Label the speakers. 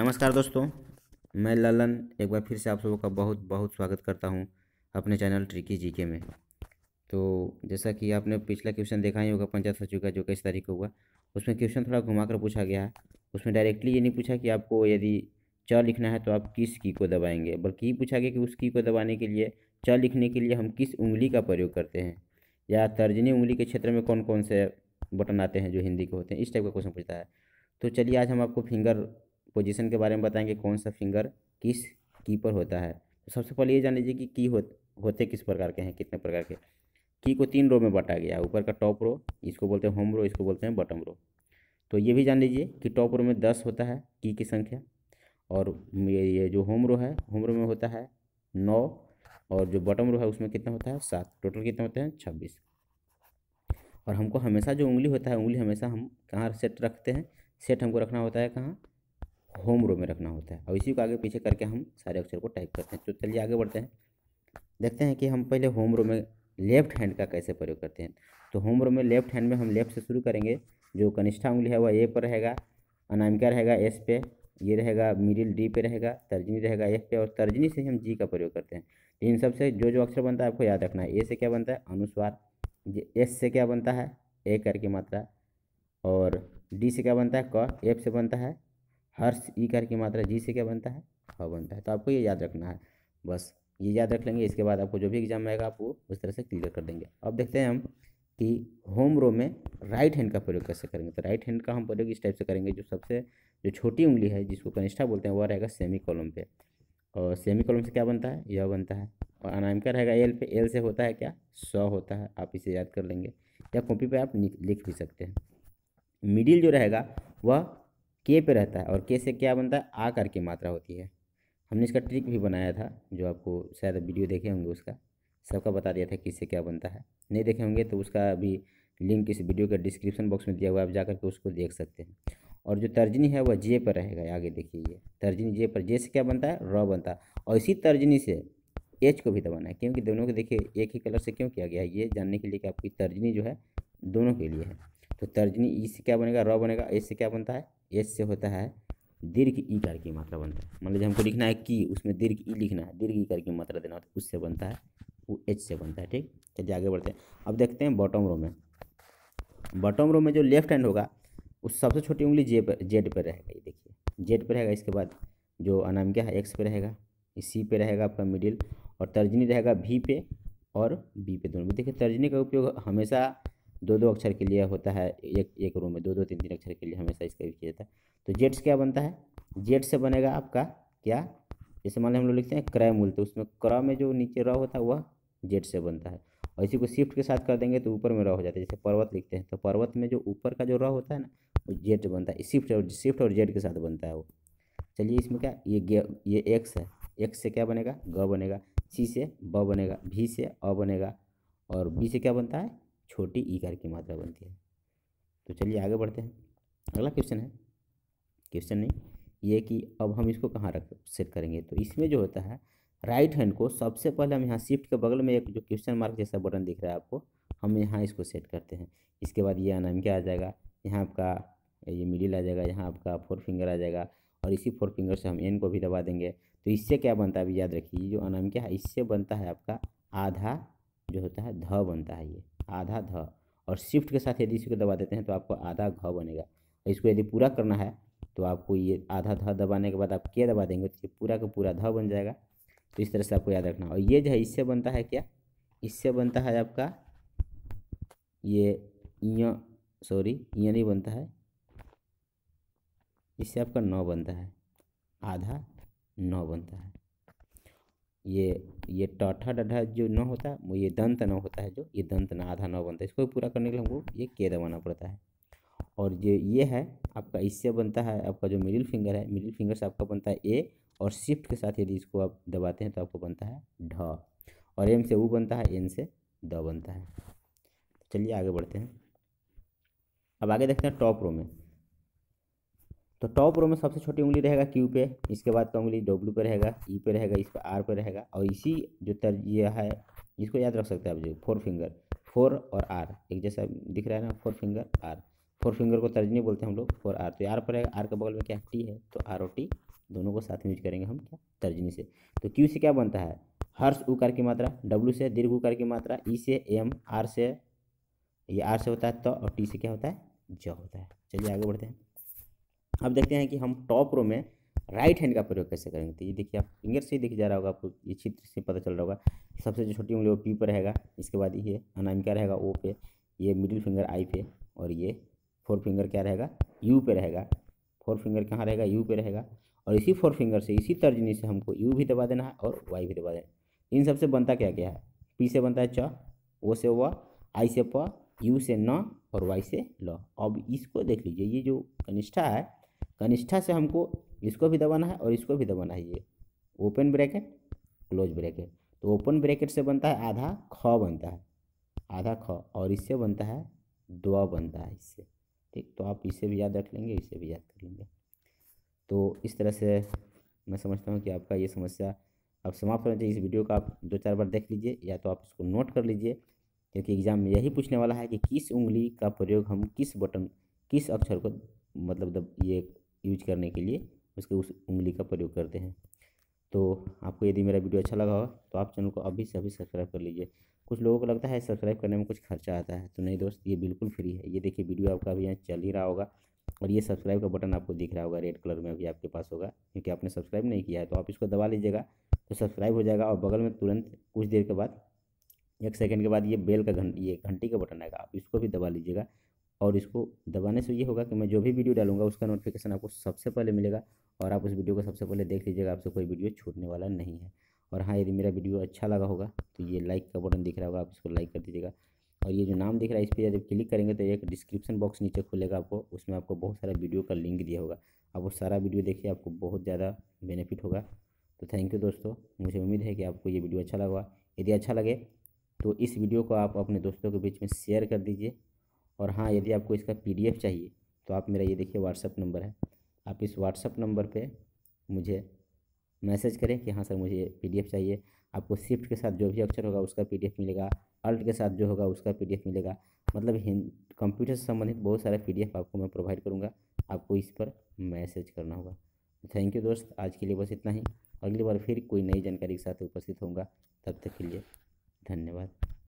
Speaker 1: नमस्कार दोस्तों मैं ललन एक बार फिर से आप सबों का बहुत बहुत स्वागत करता हूं अपने चैनल ट्रिकी जीके में तो जैसा कि आपने पिछला क्वेश्चन देखा ही होगा पंचायत सचिव का जो किस तारीख को हुआ उसमें क्वेश्चन थोड़ा घुमा कर पूछा गया है उसमें डायरेक्टली ये नहीं पूछा कि आपको यदि च लिखना है तो आप किस की को दबाएँगे बल्कि ये पूछा गया कि उस की को दबाने के लिए च लिखने के लिए हम किस उंगली का प्रयोग करते हैं या तर्जनी उंगली के क्षेत्र में कौन कौन से बटन आते हैं जो हिंदी के होते हैं इस टाइप का क्वेश्चन पूछता है तो चलिए आज हम आपको फिंगर पोजीशन के बारे में बताएंगे कौन सा फिंगर किस की पर होता है तो सबसे पहले ये जान लीजिए कि की हो, होते किस प्रकार के हैं कितने प्रकार के की को तीन रो में बांटा गया ऊपर का टॉप रो इसको बोलते हैं होम रो इसको बोलते हैं बटम रो तो ये भी जान लीजिए कि टॉप रो में दस होता है की की संख्या और ये ये जो होम रो है होम रो में होता है नौ और जो बॉटम रो है उसमें कितना होता है सात टोटल कितने होते हैं छब्बीस और हमको हमेशा जो उंगली होता है उंगली हमेशा हम कहाँ सेट रखते हैं सेट हमको रखना होता है कहाँ होम रो में रखना होता है अब इसी को आगे पीछे करके हम सारे अक्षर को टाइप करते हैं तो चलिए आगे बढ़ते हैं देखते हैं कि हम पहले होम रो में लेफ्ट हैंड का कैसे प्रयोग करते हैं तो होम रो में लेफ्ट हैंड में हम लेफ्ट से शुरू करेंगे जो कनिष्ठा उंगली है वह ए पर रहेगा अनामिका रहेगा एस पे ये रहेगा मिडिल डी पे रहेगा तर्जनी रहेगा एफ पे और तर्जनी से हम जी का प्रयोग करते हैं तो इन सब से जो जो अक्षर बनता है आपको याद रखना है ए से क्या बनता है अनुस्वार एस से क्या बनता है ए कर की मात्रा और डी से क्या बनता है क एफ से बनता है हर्ष कार की मात्रा जी से क्या बनता है ह हाँ, बनता है तो आपको ये याद रखना है बस ये याद रख लेंगे इसके बाद आपको जो भी एग्जाम आएगा आप वो उस तरह से क्लियर कर देंगे अब देखते हैं हम कि होम रो में राइट हैंड का प्रयोग कैसे करेंगे तो राइट हैंड का हम प्रयोग इस टाइप से करेंगे जो सबसे जो छोटी उंगली है जिसको कनिष्ठा बोलते हैं वह रहेगा सेमी कॉलम पे और सेमी कॉलम से क्या बनता है यह बनता है और अनामिका रहेगा एल पे एल से होता है क्या सौ होता है आप इसे याद कर लेंगे या कॉपी पर आप लिख भी सकते हैं मिडिल जो रहेगा वह के पे रहता है और के से क्या बनता है आकार की मात्रा होती है हमने इसका ट्रिक भी बनाया था जो आपको शायद वीडियो देखे होंगे उसका सबका बता दिया था किससे क्या बनता है नहीं देखे होंगे तो उसका भी लिंक इस वीडियो के डिस्क्रिप्शन बॉक्स में दिया हुआ है आप जाकर के उसको देख सकते हैं और जो तर्जनी है वह जे पर रहेगा आगे देखिए ये तर्जनी जे पर जे से क्या बनता है र बनता है और इसी तर्जनी से एच को भी दबाना है क्योंकि दोनों को देखिए एक ही कलर से क्यों किया गया है ये जानने के लिए कि आपकी तर्जनी जो है दोनों के लिए है तो तर्जनी ई से क्या बनेगा र बनेगा एस से क्या बनता है एस से होता है दीर्घ ई कार की मात्रा बनता है मान लीजिए हमको लिखना है कि उसमें दीर्घ ई लिखना है दीर्घ ई कार की मात्रा देना होता है उससे बनता है वो एच से बनता है ठीक चलिए आगे बढ़ते हैं अब देखते हैं बॉटम रो में बॉटम रो में जो लेफ्ट हैंड होगा उस सबसे छोटी उंगली जे पर जेड पर रहेगा ये देखिए जेड पर रहेगा इसके बाद जो अनाम क्या है एक्स पे रहेगा सी पे रहेगा आपका मिडिल और तर्जनी रहेगा भी पे और बी पे दोनों देखिए तर्जनी का उपयोग हमेशा दो दो अक्षर के लिए होता है एक एक रो में दो दो तीन तीन अक्षर के लिए हमेशा इसका यूज किया जाता है तो जेट्स क्या बनता है जेट से बनेगा आपका क्या जैसे मान लो हम लोग लिखते हैं क्रय मूल तो उसमें क्र में जो नीचे रॉ होता है वह जेट से बनता है और इसी को शिफ्ट के साथ कर देंगे तो ऊपर में र हो जाता है जैसे पर्वत लिखते हैं तो पर्वत में जो ऊपर का जो रॉ होता है ना वो जेट बनता है शिफ्ट और शिफ्ट और जेट के साथ बनता है वो चलिए इसमें क्या ये ये एक्स है एक्स से क्या बनेगा ग बनेगा सी से ब बनेगा भी से अ बनेगा और बी से क्या बनता है छोटी ई e कार की मात्रा बनती है तो चलिए आगे बढ़ते हैं अगला क्वेश्चन है क्वेश्चन नहीं ये कि अब हम इसको कहाँ रख सेट करेंगे तो इसमें जो होता है राइट हैंड को सबसे पहले हम यहाँ शिफ्ट के बगल में एक जो क्वेश्चन मार्क जैसा बटन दिख रहा है आपको हम यहाँ इसको सेट करते हैं इसके बाद ये अनामिका आ जाएगा यहाँ आपका ये मिडिल आ जाएगा यहाँ आपका फोर फिंगर आ जाएगा और इसी फोर फिंगर से हम एन को भी दबा देंगे तो इससे क्या बनता है अभी याद रखिए ये जो अनामिका है इससे बनता है आपका आधा जो होता है ध बनता है ये आधा ध और शिफ्ट के साथ यदि इसी को दबा देते हैं तो आपको आधा घ बनेगा इसको यदि पूरा करना है तो आपको ये आधा ध दबाने के बाद आप क्या दबा देंगे तो ये पूरा का पूरा ध बन जाएगा तो इस तरह से आपको याद रखना और ये जो है इससे बनता है क्या इससे बनता है आपका ये सॉरी यह नहीं बनता है इससे आपका नौ बनता है आधा नौ बनता है ये ये टठा डढ़ा जो न होता वो ये दंत न होता है जो ये दंत न आधा न बनता है इसको पूरा करने के लिए हमको ये के दबाना पड़ता है और ये ये है आपका इससे बनता है आपका जो मिडिल फिंगर है मिडिल फिंगर से आपका बनता है ए और शिफ्ट के साथ यदि इसको आप दबाते हैं तो आपको बनता है ढ और एम से ऊ बनता है एन से द बनता है चलिए आगे बढ़ते हैं अब आगे देखते हैं टॉप रो में तो टॉप रो में सबसे छोटी उंगली रहेगा क्यू पे इसके बाद का उंगली डब्ल्यू पे रहेगा ई e पे रहेगा इस पर आर पे रहेगा और इसी जो तर्ज यह है इसको याद रख सकते हैं आप जो फोर फिंगर फोर और आर एक जैसा दिख रहा है ना four finger R four finger को तर्जनी बोलते हैं हम लोग फोर आर तो आर पर रहेगा आर के बगल में क्या टी है तो आर और टी दोनों को साथ में यूज करेंगे हम क्या तर्जनी से तो क्यू से क्या बनता है हर्ष उकार की मात्रा डब्ल्यू से दीर्घ उकार की मात्रा ई e से एम आर से ये आर से होता है तो और टी से क्या होता है ज होता है चलिए आगे बढ़ते हैं अब देखते हैं कि हम टॉप रो में राइट हैंड का प्रयोग कैसे करेंगे तो ये देखिए आप फिंगर से देखे जा रहा होगा आपको ये चित्र से पता चल रहा होगा सबसे जो छोटी उंगली वो पी पर रहेगा इसके बाद ये अनामिका रहेगा ओ पे ये मिडिल फिंगर आई पे और ये फोर फिंगर क्या रहेगा यू पे रहेगा फोर फिंगर कहाँ रहेगा यू पे रहेगा और इसी फोर फिंगर से इसी तर्जनी से हमको यू भी दबा देना है और वाई भी दबा देना इन सबसे बनता क्या क्या है पी से बनता है च ओ से व आई से प यू से न और वाई से ल अब इसको देख लीजिए ये जो कनिष्ठा है कनिष्ठा से हमको इसको भी दबाना है और इसको भी दबाना है ये ओपन ब्रैकेट क्लोज ब्रैकेट तो ओपन ब्रैकेट से बनता है आधा ख बनता है आधा ख और इससे बनता है द बनता है इससे ठीक तो आप इसे भी याद रख लेंगे इसे भी याद कर लेंगे तो इस तरह से मैं समझता हूँ कि आपका ये समस्या अब समाप्त होना चाहिए इस वीडियो का आप दो चार बार देख लीजिए या तो आप इसको नोट कर लीजिए क्योंकि एग्ज़ाम में यही पूछने वाला है कि किस उंगली का प्रयोग हम किस बटन किस अक्षर को मतलब दब ये यूज करने के लिए उसके उस उंगली का प्रयोग करते हैं तो आपको यदि मेरा वीडियो अच्छा लगा हो तो आप चैनल को अभी से अभी सब्सक्राइब कर लीजिए कुछ लोगों को लगता है सब्सक्राइब करने में कुछ खर्चा आता है तो नहीं दोस्त ये बिल्कुल फ्री है ये देखिए वीडियो आपका अभी यहाँ चल ही रहा होगा और ये सब्सक्राइब का बटन आपको दिख रहा होगा रेड कलर में अभी आपके पास होगा क्योंकि आपने सब्सक्राइब नहीं किया है तो आप इसको दबा लीजिएगा तो सब्सक्राइब हो जाएगा और बगल में तुरंत कुछ देर के बाद एक सेकेंड के बाद ये बेल का घंटी ये घंटी का बटन आएगा आप इसको भी दबा लीजिएगा और इसको दबाने से ये होगा कि मैं जो भी वीडियो डालूंगा उसका नोटिफिकेशन आपको सबसे पहले मिलेगा और आप उस वीडियो को सबसे पहले देख लीजिएगा आपसे कोई वीडियो छूटने वाला नहीं है और हाँ यदि मेरा वीडियो अच्छा लगा होगा तो ये लाइक का बटन दिख रहा होगा आप इसको लाइक कर दीजिएगा और ये जो नाम दिख रहा है इस पर यदि क्लिक करेंगे तो एक डिस्क्रिप्शन बॉक्स नीचे खुलेगा आपको उसमें आपको बहुत सारा वीडियो का लिंक दिया होगा आप वो सारा वीडियो देखिए आपको बहुत ज़्यादा बेनिफिट होगा तो थैंक यू दोस्तों मुझे उम्मीद है कि आपको ये वीडियो अच्छा लगा यदि अच्छा लगे तो इस वीडियो को आप अपने दोस्तों के बीच में शेयर कर दीजिए और हाँ यदि आपको इसका पी चाहिए तो आप मेरा ये देखिए व्हाट्सअप नंबर है आप इस व्हाट्सअप नंबर पर मुझे मैसेज करें कि हाँ सर मुझे पी चाहिए आपको शिफ्ट के साथ जो भी अक्षर होगा उसका पी मिलेगा अल्ट के साथ जो होगा उसका पी मिलेगा मतलब हिंद कंप्यूटर से संबंधित बहुत सारे पी आपको मैं प्रोवाइड करूँगा आपको इस पर मैसेज करना होगा थैंक यू दोस्त आज के लिए बस इतना ही अगली बार फिर कोई नई जानकारी के साथ उपस्थित होंगे तब तक के लिए धन्यवाद